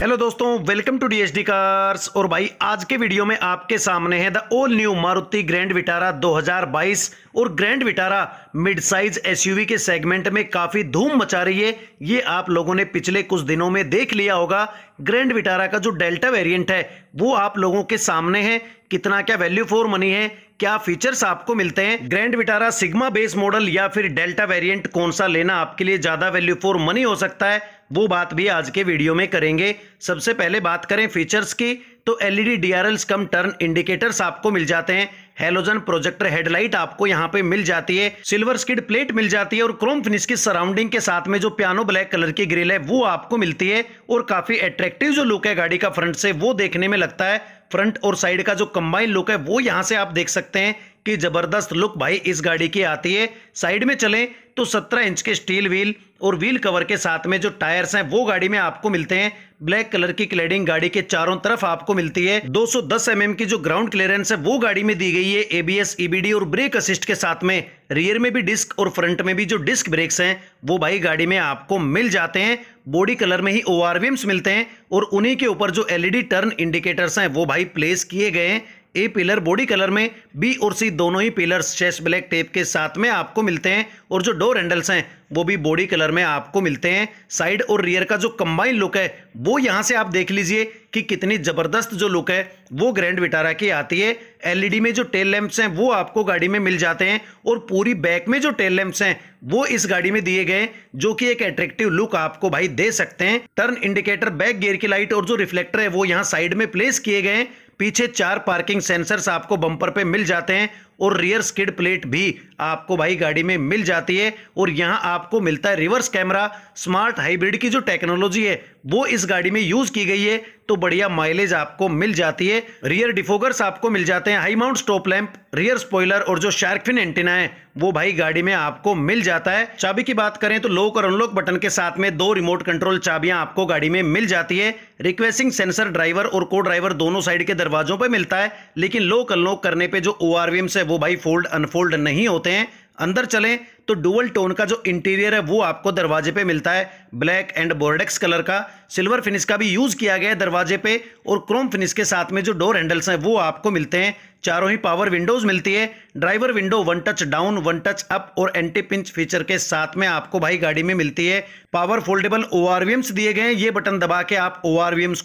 hello दोस्तों welcome to DSD cars और भाई आज के वीडियो में आपके सामने है the all new Maruti grand Vitara 2022 और grand Vitara mid size SUV के सेगमेंट में काफी धूम मचा रही है ये आप लोगों ने पिछले कुछ दिनों में देख लिया होगा ग्रैंड विटारा का जो डेल्टा वेरिएंट है वो आप लोगों के सामने है कितना क्या वैल्यू फॉर मनी है क्या फीचर्स आपको मिलते हैं grand Vitara Sigma base model या फिर डेल्टा वेरिएंट कौन सा लेना आपके लिए ज्यादा वैल्यू फॉर मनी हो सकता है वो बात भी आज के वीडियो में करेंगे सबसे पहले बात करें फीचर्स की तो LED DRLs e cum turn indicators आपको मिल जाते हैं हेलोजन प्रोजेक्टर हेडलाइट आपको यहाँ पे मिल जाती है सिल्वर स्किड प्लेट मिल जाती है और क्रोम फिनिश की सराउंडिंग के साथ में जो पियानो ब्लैक कलर की ग्रिल है वो आपको मिलती है और काफी अट्रैक्टिव जो लुक है गाड़ी का फ्रंट से वो देखने में लगता है फ्रंट और साइड का जो कंबाइन लुक है वो यहाँ से आप देख सकते हैं कि जबरदस्त लुक भाई इस गाड़ी की आती है साइड में चले तो सत्रह इंच के स्टील व्हील और व्हील कवर के साथ में जो टायर्स हैं वो गाड़ी में आपको मिलते हैं ब्लैक कलर की क्लेडिंग गाड़ी के चारों तरफ आपको मिलती है 210 एम की जो ग्राउंड क्लियरेंस है वो गाड़ी में दी गई है एबीएस ईबीडी e और ब्रेक असिस्ट के साथ में रियर में भी डिस्क और फ्रंट में भी जो डिस्क ब्रेक्स हैं वो भाई गाड़ी में आपको मिल जाते हैं बॉडी कलर में ही ओ मिलते हैं और उन्हीं के ऊपर जो एलईडी e टर्न इंडिकेटर्स हैं वो भाई प्लेस किए गए हैं ए पिलर बॉडी कलर में बी और सी दोनों ही पिलर्स चेस्ट ब्लैक टेप के साथ में आपको मिलते हैं और जो डोर हैंडल्स हैं वो भी बॉडी कलर में आपको मिलते हैं साइड और रियर का जो कंबाइन लुक है वो यहाँ से आप देख लीजिए कि कितनी ज़बरदस्त जो लुक है वो ग्रैंड विटारा की आती है एलईडी e में जो टेल लैंप्स हैं वो आपको गाड़ी में मिल जाते हैं और पूरी बैक में जो टेल लैंप्स हैं वो इस गाड़ी में दिए गए जो कि एक अट्रेक्टिव लुक आपको भाई दे सकते हैं टर्न इंडिकेटर बैक गेयर की लाइट और जो रिफ्लेक्टर है वो यहाँ साइड में प्लेस किए गए पीछे चार पार्किंग सेंसर्स आपको बम्पर पे मिल जाते हैं और रियर स्किड प्लेट भी आपको भाई गाड़ी में मिल जाती है और यहाँ आपको मिलता है रिवर्स कैमरा स्मार्ट हाइब्रिड की जो टेक्नोलॉजी है वो इस गाड़ी में यूज़ की गई है तो बढ़िया माइलेज आपको मिल जाती है रियर डिफोगर्स आपको मिल जाते हैं high mount stop lamp rear spoiler और जो शार्कफिन एंटीना है वो भाई गाड़ी में आपको मिल जाता है चाबी की बात करें तो लॉक और अनलॉक बटन के साथ में दो रिमोट कंट्रोल चाबियां आपको गाड़ी में मिल जाती है रिक्वेस्टिंग सेंसर ड्राइवर और को ड्राइवर दोनों साइड के दरवाजों पर मिलता है लेकिन लॉक अनलॉक करने पर जो ओ आरवीएम से वो भाई फोल्ड अनफोल्ड नहीं होते हैं अंदर चलें तो डुअल टोन का जो इंटीरियर है वो आपको दरवाजे पे मिलता है ब्लैक एंड बोर्डेक्स कलर का सिल्वर फिनिश का भी यूज़ किया गया है दरवाजे पे और क्रोम फिनिश के साथ में जो डोर हैंडल्स हैं वो आपको मिलते हैं चारों ही पावर विंडोज मिलती है driver window one touch down one touch up और एंटी पिंच फीचर के साथ में आपको भाई गाड़ी में मिलती है पावर फोल्डेबल ओ दिए गए ये बटन दबा के आप ओ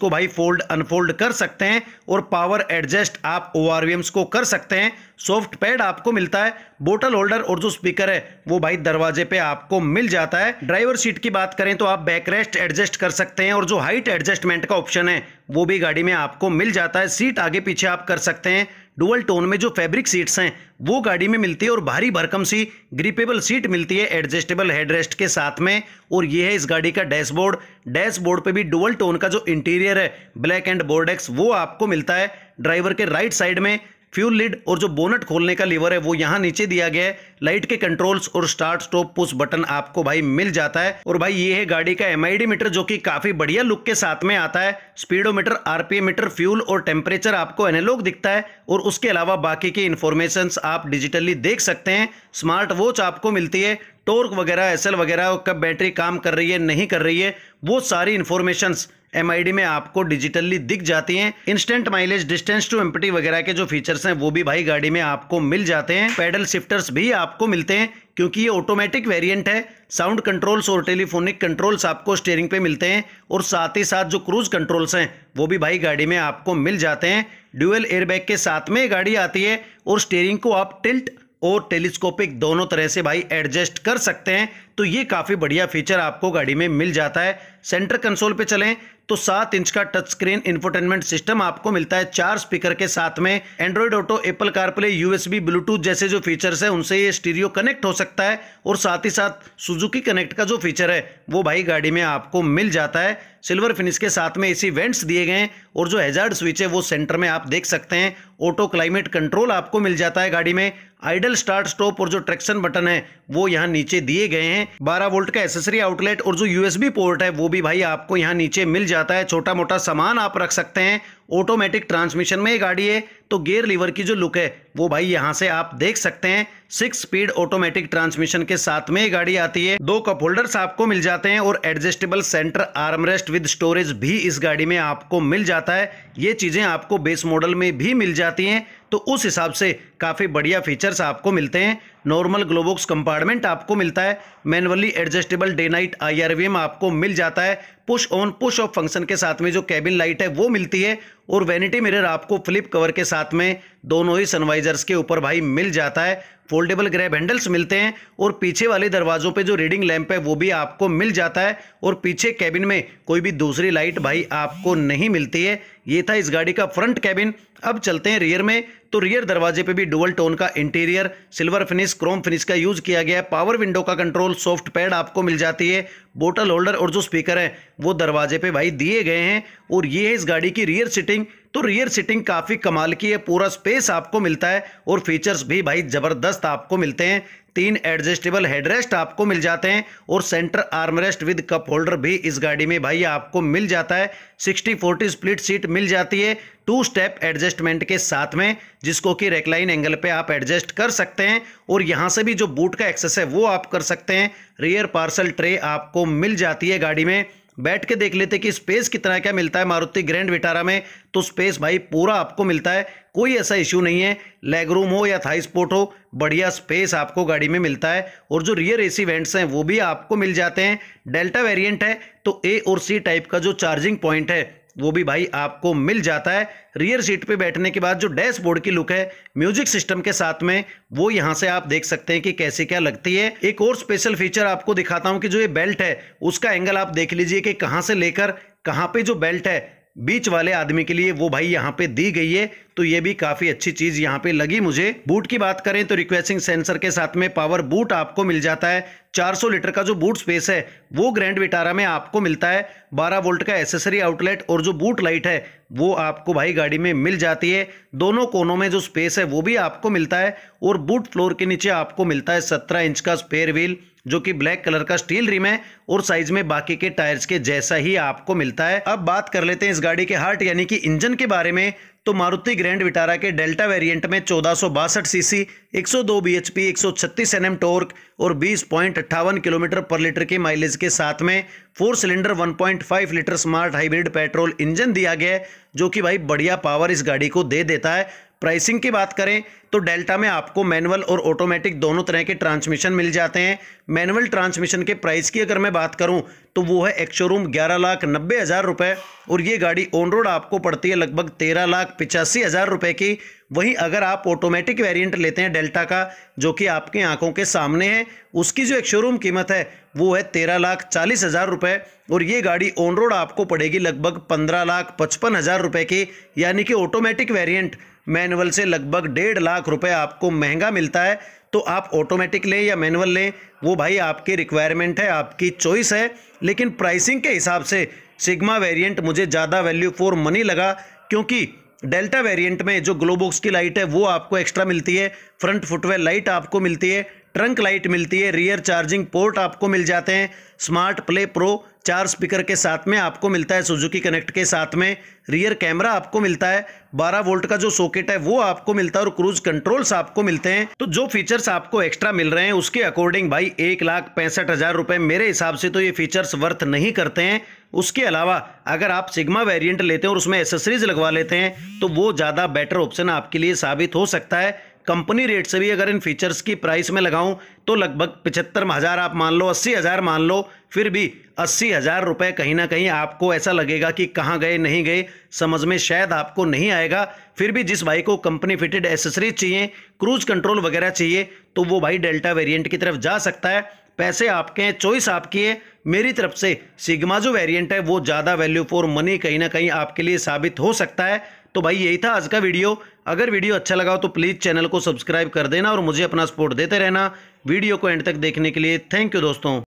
को भाई फोल्ड अनफोल्ड कर सकते हैं और पावर एडजस्ट आप ओ को कर सकते हैं सॉफ्ट पैड आपको मिलता है बोटल होल्डर और जो स्पीकर है वो भाई दरवाजे पे आपको मिल जाता है ड्राइवर सीट की बात करें करें तो आप बैकरेस्ट एडजस्ट कर सकते हैं और जो हाइट एडजस्टमेंट का ऑप्शन है वो भी गाड़ी में आपको मिल जाता है सीट आगे पीछे आप कर सकते हैं डुअल टोन में जो फैब्रिक सीट्स हैं वो गाड़ी में मिलती है और भारी भरकम सी ग्रिपेबल सीट मिलती है एडजस्टेबल हेडरेस्ट के साथ में और ये है इस गाड़ी का डैशबोर्ड डैशबोर्ड पे भी डुअल टोन का जो इंटीरियर है ब्लैक एंड बोर्डेक्स वो आपको मिलता है ड्राइवर के राइट साइड में फ्यूल लिड और जो बोनट खोलने का लीवर है वो यहाँ नीचे दिया गया है लाइट के कंट्रोल्स और स्टार्ट स्टॉप पुश बटन आपको भाई मिल जाता है और भाई ये है गाड़ी का एम मीटर जो कि काफी बढ़िया लुक के साथ में आता है स्पीडोमीटर आरपीएम मीटर फ्यूल और टेम्परेचर आपको एनालॉग दिखता है और उसके अलावा बाकी की इन्फॉर्मेशन आप डिजिटली देख सकते हैं स्मार्ट वॉच आपको मिलती है टोर्क वगैरह एसल वगैरह कब बैटरी काम कर रही है नहीं कर रही है वो सारी इन्फॉर्मेशंस एम में आपको डिजिटली दिख जाती है instant mileage distance to empty वगैरह के जो फीचर्स हैं वो भी भाई गाड़ी में आपको मिल जाते हैं पैडल शिफ्टर्स भी आपको मिलते हैं क्योंकि ये ऑटोमेटिक वेरिएंट है साउंड कंट्रोल्स और टेलीफोनिक कंट्रोल्स आपको स्टेयरिंग पे मिलते हैं और साथ ही साथ जो क्रूज कंट्रोल्स हैं वो भी भाई गाड़ी में आपको मिल जाते हैं ड्यूएल एयरबैग के साथ में गाड़ी आती है और स्टेयरिंग को आप टिल्ट और टेलीस्कोपिक दोनों तरह से भाई एडजस्ट कर सकते हैं तो ये काफ़ी बढ़िया फीचर आपको गाड़ी में मिल जाता है सेंटर कंसोल पे चलें तो सात इंच का टच स्क्रीन इंफोटेनमेंट सिस्टम आपको मिलता है चार स्पीकर के साथ में Android Auto Apple CarPlay USB Bluetooth जैसे जो फीचर्स हैं उनसे ये स्टीरियो कनेक्ट हो सकता है और साथ ही साथ सुजुकी कनेक्ट का जो फीचर है वो भाई गाड़ी में आपको मिल जाता है सिल्वर फिनिश के साथ में इसी वेंट्स दिए गए हैं और जो हेजार्ड स्विच है वो सेंटर में आप देख सकते हैं ऑटो क्लाइमेट कंट्रोल आपको मिल जाता है गाड़ी में आइडल स्टार्ट स्टॉप और जो ट्रैक्शन बटन है वो यहाँ नीचे दिए गए हैं बारह वोल्ट का एसेसरी आउटलेट और जो यूएसबी पोर्ट है वो भी भाई आपको यहाँ नीचे मिल जाता है छोटा मोटा सामान आप रख सकते हैं ऑटोमेटिक ट्रांसमिशन में ये गाड़ी है तो गेयर लीवर की जो लुक है वो भाई यहाँ से आप देख सकते हैं सिक्स स्पीड ऑटोमेटिक ट्रांसमिशन के साथ में ये गाड़ी आती है दो कप होल्डर्स आपको मिल जाते हैं और adjustable centre armrest with storage भी इस गाड़ी में आपको मिल जाता है ये चीज़ें आपको बेस मॉडल में भी मिल जाती हैं तो उस हिसाब से काफ़ी बढ़िया फीचर्स आपको मिलते हैं नॉर्मल ग्लोबॉक्स कंपार्टमेंट आपको मिलता है manually adjustable day night I आपको मिल जाता है push on push off function के साथ में जो कैबिन लाइट है वो मिलती है और वैनिटी मिरर आपको फ्लिप कवर के साथ में दोनों ही सनवाइजर्स के ऊपर भाई मिल जाता है फोल्डेबल ग्रैब हैंडल्स मिलते हैं और पीछे वाले दरवाजों पे जो रीडिंग लैंप है वो भी आपको मिल जाता है और पीछे कैबिन में कोई भी दूसरी लाइट भाई आपको नहीं मिलती है ये था इस गाड़ी का फ्रंट कैबिन अब चलते हैं रियर में तो रियर दरवाजे पे भी डुअल टोन का interior silver finish chrome finish का यूज किया गया है पावर विंडो का कंट्रोल सॉफ्ट पैड आपको मिल जाती है बोटल होल्डर और जो स्पीकर है वो दरवाजे पे भाई दिए गए हैं और ये है इस गाड़ी की रियर सीटिंग तो रियर सीटिंग काफ़ी कमाल की है पूरा स्पेस आपको मिलता है और फीचर्स भी भाई ज़बरदस्त आपको मिलते हैं तीन एडजस्टेबल हेडरेस्ट आपको मिल जाते हैं और centre armrest with cup holder भी इस गाड़ी में भाई आपको मिल जाता है 60-40 स्प्लिट सीट मिल जाती है टू स्टेप एडजस्टमेंट के साथ में जिसको कि रेकलाइन एंगल पे आप एडजस्ट कर सकते हैं और यहाँ से भी जो बूट का एक्सेस है वो आप कर सकते हैं रियर पार्सल ट्रे आपको मिल जाती है गाड़ी में बैठ के देख लेते कि स्पेस कितना क्या मिलता है मारुति ग्रैंड विटारा में तो स्पेस भाई पूरा आपको मिलता है कोई ऐसा इशू नहीं है लेग रूम हो या थाई स्पोर्ट हो बढ़िया स्पेस आपको गाड़ी में मिलता है और जो रियर एसी वेंट्स हैं वो भी आपको मिल जाते हैं डेल्टा वेरिएंट है तो ए और सी टाइप का जो चार्जिंग पॉइंट है वो भी भाई आपको मिल जाता है रियर सीट पे बैठने के बाद जो डैशबोर्ड की लुक है म्यूजिक सिस्टम के साथ में वो यहां से आप देख सकते हैं कि कैसे क्या लगती है एक और स्पेशल फीचर आपको दिखाता हूं कि जो ये बेल्ट है उसका एंगल आप देख लीजिए कि कहां से लेकर कहां पे जो बेल्ट है बीच वाले आदमी के लिए वो भाई यहाँ पे दी गई है तो ये भी काफ़ी अच्छी चीज़ यहाँ पे लगी मुझे बूट की बात करें तो रिक्वेस्टिंग सेंसर के साथ में पावर बूट आपको मिल जाता है 400 लीटर का जो बूट स्पेस है वो ग्रैंड विटारा में आपको मिलता है 12 वोल्ट का एसेसरी आउटलेट और जो बूट लाइट है वो आपको भाई गाड़ी में मिल जाती है दोनों कोनों में जो स्पेस है वो भी आपको मिलता है और बूट फ्लोर के नीचे आपको मिलता है सत्रह इंच का स्पेयर व्हील जो कि ब्लैक कलर का स्टील रिम है और साइज में बाकी के टायर्स के जैसा ही आपको मिलता है अब बात कर लेते हैं इस गाड़ी के हार्ट यानी कि इंजन के बारे में तो मारुति ग्रैंड विटारा के डेल्टा वेरिएंट में चौदह सीसी 102 बीएचपी 136 एनएम टॉर्क और बीस किलोमीटर पर लीटर के माइलेज के साथ में four cylinder 1.5 litre smart hybrid petrol engine दिया गया है जो कि भाई बढ़िया पावर इस गाड़ी को दे देता है प्राइसिंग की बात करें तो डेल्टा में आपको मैनुअल और ऑटोमेटिक दोनों तरह के ट्रांसमिशन मिल जाते हैं मैनुअल ट्रांसमिशन के प्राइस की अगर मैं बात करूं तो वो है एक शोरूम ग्यारह लाख नब्बे हज़ार रुपये और ये गाड़ी ऑन रोड आपको पड़ती है लगभग तेरह लाख पिचासी हज़ार रुपये की वहीं अगर आप ऑटोमेटिक वेरियंट लेते हैं डेल्टा का जो कि आपकी आंखों के सामने है उसकी जो एक शोरूम कीमत है वो है तेरह लाख चालीस हज़ार रुपये और ये गाड़ी ऑन रोड आपको पड़ेगी लगभग पंद्रह लाख पचपन हज़ार रुपये की यानी कि ऑटोमेटिक वेरियंट मैनुअल से लगभग डेढ़ लाख रुपए आपको महंगा मिलता है तो आप ऑटोमेटिक लें या मैनुअल लें वो भाई आपकी रिक्वायरमेंट है आपकी चॉइस है लेकिन प्राइसिंग के हिसाब से सिग्मा वेरिएंट मुझे ज़्यादा वैल्यू फॉर मनी लगा क्योंकि डेल्टा वेरिएंट में जो ग्लोबॉक्स की लाइट है वो आपको एक्स्ट्रा मिलती है फ्रंट फुटवेयर लाइट आपको मिलती है ट्रंक लाइट मिलती है रियर चार्जिंग पोर्ट आपको मिल जाते हैं स्मार्ट प्ले प्रो चार स्पीकर के साथ में आपको मिलता है सुजुकी कनेक्ट के साथ में रियर कैमरा आपको मिलता है 12 वोल्ट का जो सॉकेट है वो आपको मिलता है और क्रूज कंट्रोल्स आपको मिलते हैं तो जो फीचर्स आपको एक्स्ट्रा मिल रहे हैं उसके अकॉर्डिंग भाई एक लाख पैंसठ हजार रुपए मेरे हिसाब से तो ये फीचर्स वर्थ नहीं करते हैं उसके अलावा अगर आप सिग्मा वेरियंट लेते हैं और उसमें एसेसरीज लगवा लेते हैं तो वो ज़्यादा बेटर ऑप्शन आपके लिए साबित हो सकता है कंपनी रेट से भी अगर इन फीचर्स की प्राइस में लगाऊं तो लगभग पिछहत्तर हज़ार आप मान लो अस्सी हज़ार मान लो फिर भी अस्सी हज़ार रुपये कहीं ना कहीं आपको ऐसा लगेगा कि कहाँ गए नहीं गए समझ में शायद आपको नहीं आएगा फिर भी जिस भाई को कंपनी फिटेड एसेसरीज चाहिए क्रूज कंट्रोल वगैरह चाहिए तो वो भाई डेल्टा वेरिएंट की तरफ जा सकता है पैसे आपके हैं चॉइस आपकी है मेरी तरफ से सिग्मा जो वेरियंट है वो ज़्यादा वैल्यू फॉर मनी कहीं ना कहीं आपके लिए साबित हो सकता है तो भाई यही था आज का वीडियो अगर वीडियो अच्छा लगा हो तो प्लीज़ चैनल को सब्सक्राइब कर देना और मुझे अपना सपोर्ट देते रहना वीडियो को एंड तक देखने के लिए थैंक यू दोस्तों